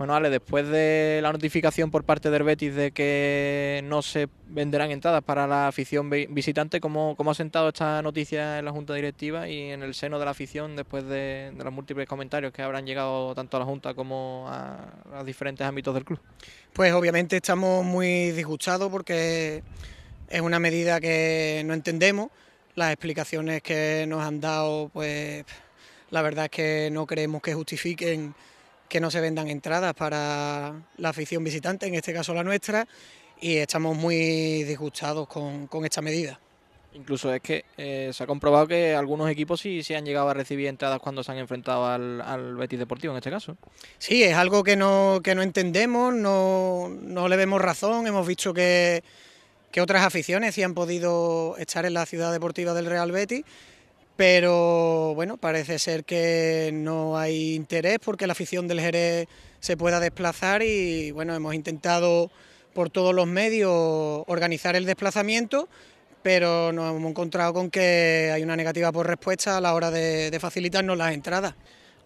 Bueno, Ale, después de la notificación por parte de Betis de que no se venderán entradas para la afición visitante, ¿cómo, ha sentado esta noticia en la Junta Directiva y en el seno de la afición después de, los múltiples comentarios que habrán llegado tanto a la Junta como a, los diferentes ámbitos del club? Pues obviamente estamos muy disgustados porque es una medida que no entendemos. Las explicaciones que nos han dado, pues la verdad es que no creemos que justifiquen que no se vendan entradas para la afición visitante, en este caso la nuestra, y estamos muy disgustados con, esta medida. Incluso es que eh, se ha comprobado que algunos equipos sí se han llegado a recibir entradas cuando se han enfrentado al, Betis Deportivo en este caso. Sí, es algo que no, entendemos, no, le vemos razón. Hemos visto que, que otras aficiones sí han podido estar en la ciudad deportiva del Real Betis pero bueno, parece ser que no hay interés porque la afición del Jerez se pueda desplazar y bueno, hemos intentado por todos los medios organizar el desplazamiento, pero nos hemos encontrado con que hay una negativa por respuesta a la hora de, de facilitarnos las entradas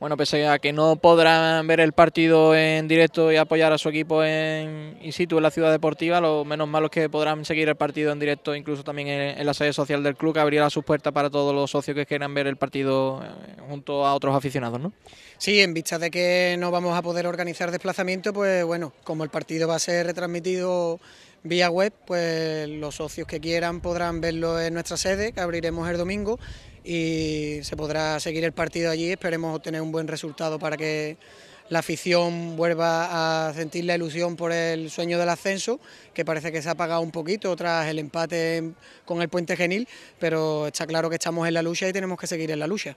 bueno, pese a que no podrán ver el partido en directo y apoyar a su equipo en in situ en la ciudad deportiva, lo menos es que podrán seguir el partido en directo, incluso también en, en la sede social del club, que abrirá sus puertas para todos los socios que quieran ver el partido eh, junto a otros aficionados, ¿no? Sí, en vista de que no vamos a poder organizar desplazamiento, pues bueno, como el partido va a ser retransmitido Vía web, pues los socios que quieran podrán verlo en nuestra sede, que abriremos el domingo, y se podrá seguir el partido allí. Esperemos obtener un buen resultado para que la afición vuelva a sentir la ilusión por el sueño del ascenso, que parece que se ha apagado un poquito tras el empate con el Puente Genil, pero está claro que estamos en la lucha y tenemos que seguir en la lucha.